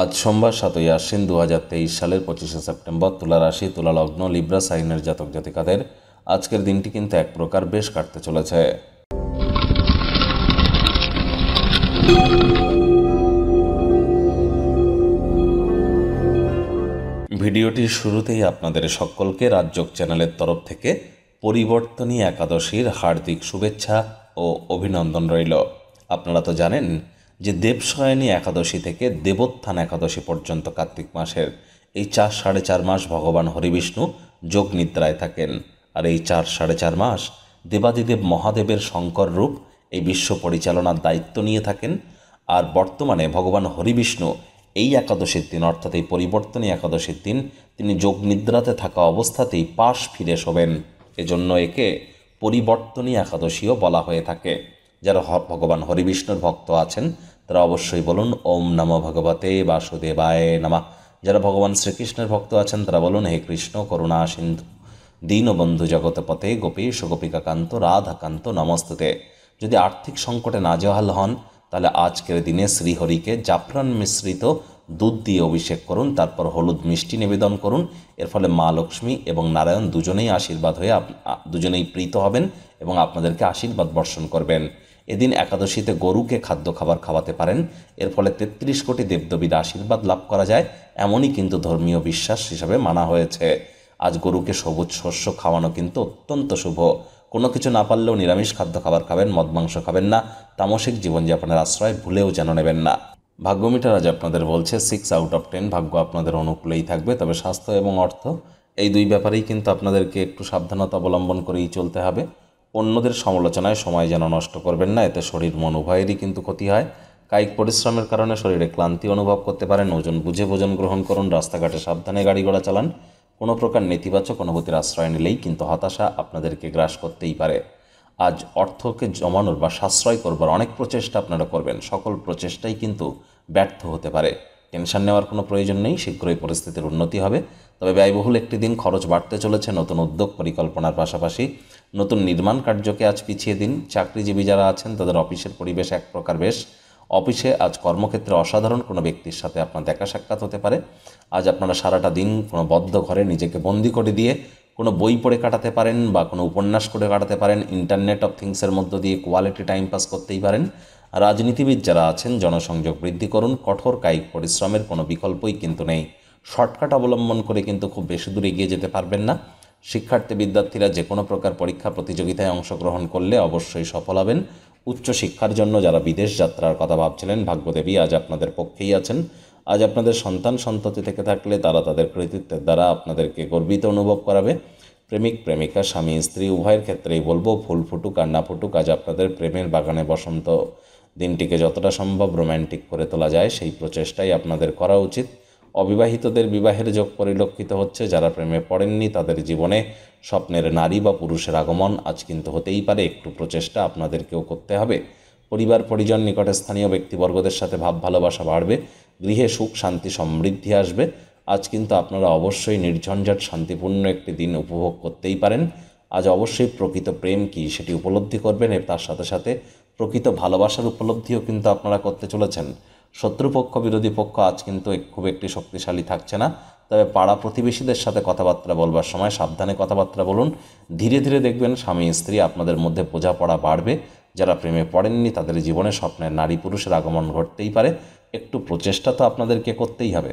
আজ সোমবার সাতই আশ্বিন দু হাজার তেইশ সালের পঁচিশে সেপ্টেম্বর তুলা রাশি তুলা লগ্ন লিব্রা সাইনের জাতক জাতিকাদের আজকের দিনটি কিন্তু এক প্রকার বেশ কাটতে চলেছে ভিডিওটির শুরুতেই আপনাদের সকলকে রাজযোগ চ্যানেলের তরফ থেকে পরিবর্তনী একাদশীর হার্দিক শুভেচ্ছা ও অভিনন্দন রইল আপনারা তো জানেন যে দেবসয়নী একাদশী থেকে দেবোত্থান একাদশী পর্যন্ত কার্তিক মাসের এই চার সাড়ে চার মাস ভগবান হরিবিষ্ণু যোগ নিদ্রায় থাকেন আর এই চার সাড়ে চার মাস দেবাদিদেব মহাদেবের শঙ্কর রূপ এই বিশ্ব পরিচালনার দায়িত্ব নিয়ে থাকেন আর বর্তমানে ভগবান হরিবিষ্ণু এই একাদশীর দিন অর্থাৎ এই পরিবর্তনী একাদশীর দিন তিনি যোগ নিদ্রাতে থাকা অবস্থাতেই পাশ ফিরে শোবেন এজন্য একে পরিবর্তনী একাদশীও বলা হয়ে থাকে যারা ভগবান হরিবিষ্ণুর ভক্ত আছেন তারা অবশ্যই বলুন ওম নম ভগবতে বাসুদেবায় নামা যারা ভগবান শ্রীকৃষ্ণের ভক্ত আছেন তারা বলুন হে কৃষ্ণ করুণা সিন্ধু দীনবন্ধু জগৎপথে গোপীশ গোপিকাকান্ত রাধাকান্ত নমস্তুতে যদি আর্থিক সংকটে নাজেহাল হন তাহলে আজকের দিনে শ্রীহরিকে জাফরান মিশ্রিত দুধ দিয়ে অভিষেক করুন তারপর হলুদ মিষ্টি নিবেদন করুন এর ফলে মা লক্ষ্মী এবং নারায়ণ দুজনেই আশীর্বাদ হয়ে দুজনেই প্রীত হবেন এবং আপনাদেরকে আশীর্বাদ বর্ষণ করবেন এদিন একাদশীতে গরুকে খাদ্য খাবার খাওয়াতে পারেন এর ফলে তেত্রিশ কোটি দেবদেবীর আশীর্বাদ লাভ করা যায় এমনই কিন্তু ধর্মীয় বিশ্বাস হিসাবে মানা হয়েছে আজ গরুকে সবুজ শস্য খাওয়ানো কিন্তু অত্যন্ত শুভ কোনো কিছু না পারলেও নিরামিষ খাদ্য খাবার খাবেন মদ মাংস খাবেন না তামসিক জীবনযাপনের আশ্রয় ভুলেও যেন নেবেন না ভাগ্যমিটার আজ আপনাদের বলছে সিক্স আউট অফ টেন ভাগ্য আপনাদের অনুকূলেই থাকবে তবে স্বাস্থ্য এবং অর্থ এই দুই ব্যাপারেই কিন্তু আপনাদেরকে একটু সাবধানতা অবলম্বন করেই চলতে হবে অন্যদের সমালোচনায় সময় যেন নষ্ট করবেন না এতে শরীর মন উভয়েরই কিন্তু ক্ষতি হয় কায়িক পরিশ্রমের কারণে শরীরে ক্লান্তি অনুভব করতে পারেন ওজন বুঝে ভোজন গ্রহণ করুন রাস্তাঘাটে সাবধানে গাড়ি ঘোড়া চালান কোনো প্রকার নেতিবাচক অনুভূতির আশ্রয় নিলেই কিন্তু হতাশা আপনাদেরকে গ্রাস করতেই পারে আজ অর্থকে জমানোর বা সাশ্রয় করবার অনেক প্রচেষ্টা আপনারা করবেন সকল প্রচেষ্টাই কিন্তু ব্যর্থ হতে পারে টেনশন নেওয়ার কোনো প্রয়োজন নেই শীঘ্রই পরিস্থিতির উন্নতি হবে তবে ব্যয়বহুল একটি দিন খরচ বাড়তে চলেছে নতুন উদ্যোগ পরিকল্পনার পাশাপাশি নতুন নির্মাণ কার্যকে আজ পিছিয়ে দিন চাকরিজীবী যারা আছেন তাদের অফিসের পরিবেশ এক প্রকার বেশ অফিসে আজ কর্মক্ষেত্রে অসাধারণ কোনো ব্যক্তির সাথে আপনার দেখা সাক্ষাৎ হতে পারে আজ আপনারা সারাটা দিন কোনো বদ্ধ ঘরে নিজেকে বন্দি করে দিয়ে কোনো বই পড়ে কাটাতে পারেন বা কোনো উপন্যাস করে কাটাতে পারেন ইন্টারনেট অফ থিংসের মধ্য দিয়ে কোয়ালিটি টাইম পাস করতেই পারেন রাজনীতিবিদ যারা আছেন জনসংযোগ বৃদ্ধি করুন কঠোর কায়িক পরিশ্রমের কোনো বিকল্পই কিন্তু নেই শর্টকাট অবলম্বন করে কিন্তু খুব বেশি দূর এগিয়ে যেতে পারবেন না শিক্ষার্থী বিদ্যার্থীরা যে কোনো প্রকার পরীক্ষা প্রতিযোগিতায় অংশগ্রহণ করলে অবশ্যই সফল হবেন উচ্চশিক্ষার জন্য যারা বিদেশ যাত্রার কথা ভাবছিলেন ভাগ্যদেবী আজ আপনাদের পক্ষেই আছেন আজ আপনাদের সন্তান সন্ততি থেকে থাকলে তারা তাদের কৃতিত্বের দ্বারা আপনাদেরকে গর্বিত অনুভব করাবে প্রেমিক প্রেমিকা স্বামী স্ত্রী উভয়ের ক্ষেত্রেই বলবো ফুল ফুটুক আর না ফুটুক আজ আপনাদের প্রেমের বাগানে বসন্ত দিনটিকে যতটা সম্ভব রোম্যান্টিক করে তোলা যায় সেই প্রচেষ্টাই আপনাদের করা উচিত অবিবাহিতদের বিবাহের যোগ পরিলক্ষিত হচ্ছে যারা প্রেমে পড়েননি তাদের জীবনে স্বপ্নের নারী বা পুরুষের আগমন আজ কিন্তু হতেই পারে একটু প্রচেষ্টা আপনাদেরকেও করতে হবে পরিবার পরিজন নিকটে স্থানীয় ব্যক্তিবর্গদের সাথে ভাব ভালোবাসা বাড়বে গৃহে সুখ শান্তি সমৃদ্ধি আসবে আজ কিন্তু আপনারা অবশ্যই নির্ঝঞ্ঝাট শান্তিপূর্ণ একটি দিন উপভোগ করতেই পারেন আজ অবশ্যই প্রকৃত প্রেম কি সেটি উপলব্ধি করবেন এর তার সাথে সাথে প্রকৃত ভালোবাসার উপলব্ধিও কিন্তু আপনারা করতে চলেছেন শত্রুপক্ষ বিরোধী পক্ষ আজ কিন্তু খুব একটি শক্তিশালী থাকছে না তবে পাড়া প্রতিবেশীদের সাথে কথাবার্তা বলবার সময় সাবধানে কথাবার্তা বলুন ধীরে ধীরে দেখবেন স্বামী স্ত্রী আপনাদের মধ্যে বোঝাপড়া বাড়বে যারা প্রেমে পড়েননি তাদের জীবনে স্বপ্নের নারী পুরুষের আগমন ঘটতেই পারে একটু প্রচেষ্টা তো আপনাদেরকে করতেই হবে